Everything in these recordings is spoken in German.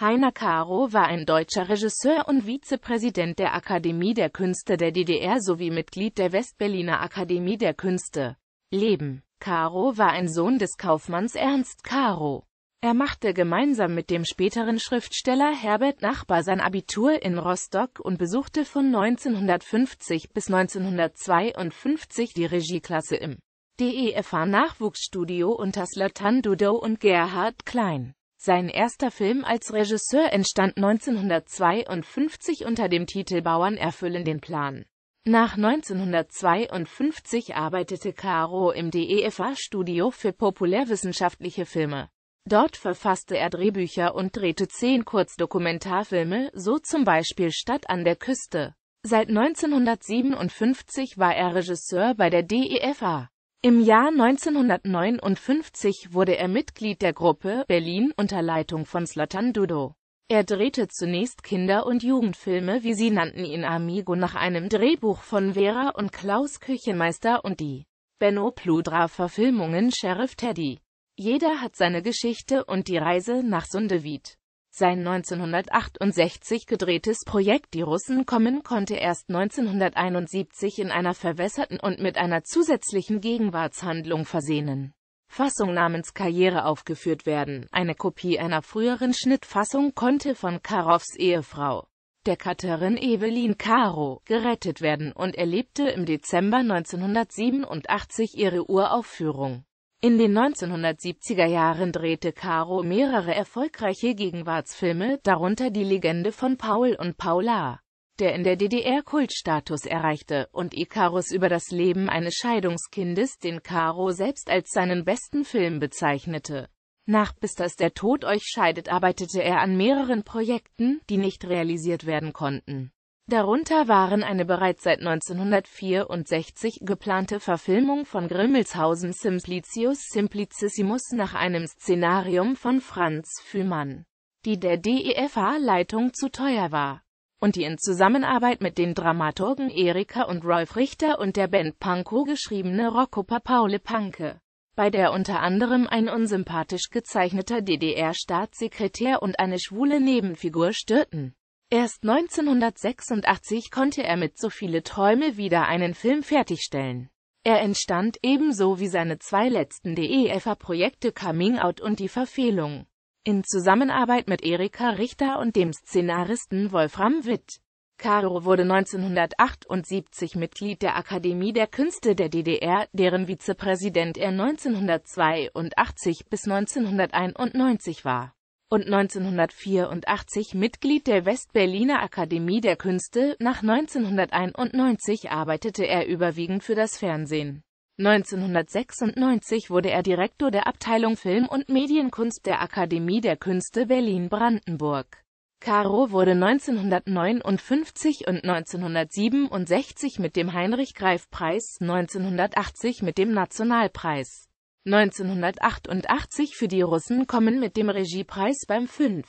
Heiner Caro war ein deutscher Regisseur und Vizepräsident der Akademie der Künste der DDR sowie Mitglied der Westberliner Akademie der Künste. Leben Caro war ein Sohn des Kaufmanns Ernst Caro. Er machte gemeinsam mit dem späteren Schriftsteller Herbert Nachbar sein Abitur in Rostock und besuchte von 1950 bis 1952 die Regieklasse im DEFA Nachwuchsstudio unter Slatan Dudow und Gerhard Klein. Sein erster Film als Regisseur entstand 1952 unter dem Titel Bauern erfüllen den Plan. Nach 1952 arbeitete Caro im DEFA-Studio für populärwissenschaftliche Filme. Dort verfasste er Drehbücher und drehte zehn Kurzdokumentarfilme, so zum Beispiel Stadt an der Küste. Seit 1957 war er Regisseur bei der DEFA. Im Jahr 1959 wurde er Mitglied der Gruppe Berlin unter Leitung von Slatan Dudo. Er drehte zunächst Kinder- und Jugendfilme wie sie nannten ihn Amigo nach einem Drehbuch von Vera und Klaus Küchenmeister und die Benno Pludra-Verfilmungen Sheriff Teddy. Jeder hat seine Geschichte und die Reise nach Sundewied. Sein 1968 gedrehtes Projekt Die Russen kommen konnte erst 1971 in einer verwässerten und mit einer zusätzlichen Gegenwartshandlung versehenen Fassung namens Karriere aufgeführt werden. Eine Kopie einer früheren Schnittfassung konnte von Karows Ehefrau, der Cutterin Evelyn Caro, gerettet werden und erlebte im Dezember 1987 ihre Uraufführung. In den 1970er Jahren drehte Caro mehrere erfolgreiche Gegenwartsfilme, darunter Die Legende von Paul und Paula, der in der DDR Kultstatus erreichte, und Icarus über das Leben eines Scheidungskindes, den Caro selbst als seinen besten Film bezeichnete. Nach Bis das der Tod euch scheidet arbeitete er an mehreren Projekten, die nicht realisiert werden konnten. Darunter waren eine bereits seit 1964 geplante Verfilmung von Grimmelshausen Simplicius Simplicissimus nach einem Szenarium von Franz Fühmann, die der DEFA-Leitung zu teuer war, und die in Zusammenarbeit mit den Dramaturgen Erika und Rolf Richter und der Band Pankow geschriebene Rockoper Paule Panke, bei der unter anderem ein unsympathisch gezeichneter DDR-Staatssekretär und eine schwule Nebenfigur störten Erst 1986 konnte er mit So viele Träume wieder einen Film fertigstellen. Er entstand ebenso wie seine zwei letzten DEFA-Projekte Coming Out und Die Verfehlung. In Zusammenarbeit mit Erika Richter und dem Szenaristen Wolfram Witt. Caro wurde 1978 Mitglied der Akademie der Künste der DDR, deren Vizepräsident er 1982 bis 1991 war und 1984 Mitglied der Westberliner Akademie der Künste. Nach 1991 arbeitete er überwiegend für das Fernsehen. 1996 wurde er Direktor der Abteilung Film und Medienkunst der Akademie der Künste Berlin-Brandenburg. Caro wurde 1959 und 1967 mit dem Heinrich-Greif-Preis, 1980 mit dem Nationalpreis 1988 für die Russen kommen mit dem Regiepreis beim 5.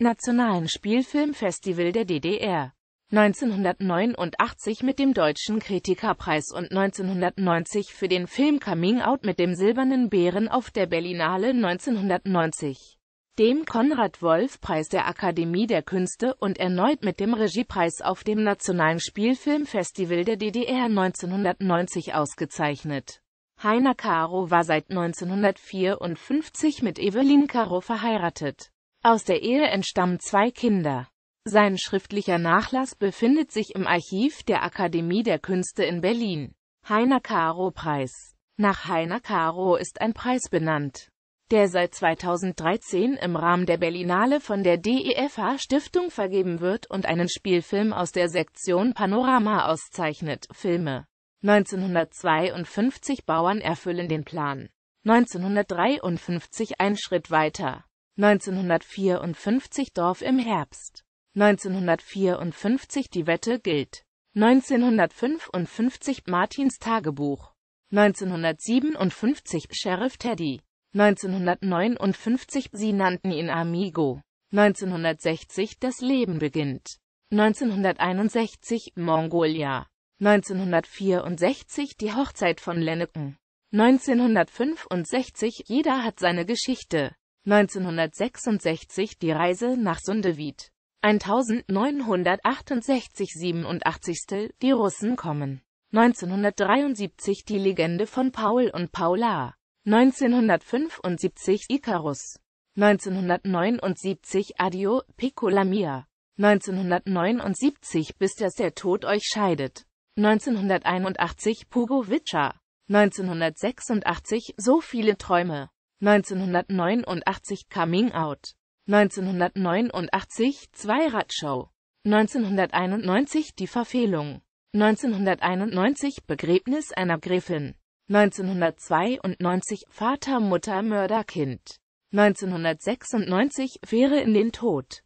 Nationalen Spielfilmfestival der DDR. 1989 mit dem Deutschen Kritikerpreis und 1990 für den Film Coming Out mit dem Silbernen Bären auf der Berlinale 1990, dem Konrad-Wolf-Preis der Akademie der Künste und erneut mit dem Regiepreis auf dem Nationalen Spielfilmfestival der DDR 1990 ausgezeichnet. Heiner Caro war seit 1954 mit Evelyn Caro verheiratet. Aus der Ehe entstammen zwei Kinder. Sein schriftlicher Nachlass befindet sich im Archiv der Akademie der Künste in Berlin. Heiner Caro Preis Nach Heiner Caro ist ein Preis benannt, der seit 2013 im Rahmen der Berlinale von der DEFA Stiftung vergeben wird und einen Spielfilm aus der Sektion Panorama auszeichnet. Filme 1952 Bauern erfüllen den Plan. 1953 ein Schritt weiter. 1954 Dorf im Herbst. 1954 Die Wette gilt. 1955 Martins Tagebuch. 1957 Sheriff Teddy. 1959 Sie nannten ihn Amigo. 1960 Das Leben beginnt. 1961 Mongolia. 1964 die Hochzeit von Lenneken. 1965 Jeder hat seine Geschichte. 1966 Die Reise nach Sundewied. 1968 87. Die Russen kommen. 1973 Die Legende von Paul und Paula. 1975 Icarus. 1979 Adio, Piccola Mia. 1979 Bis dass der Tod euch scheidet. 1981 Pugo Pugovica, 1986 So viele Träume, 1989 Coming Out, 1989 Zweiradshow, 1991 Die Verfehlung, 1991 Begräbnis einer Gräfin, 1992 Vater, Mutter, Mörder, Kind, 1996 Fähre in den Tod.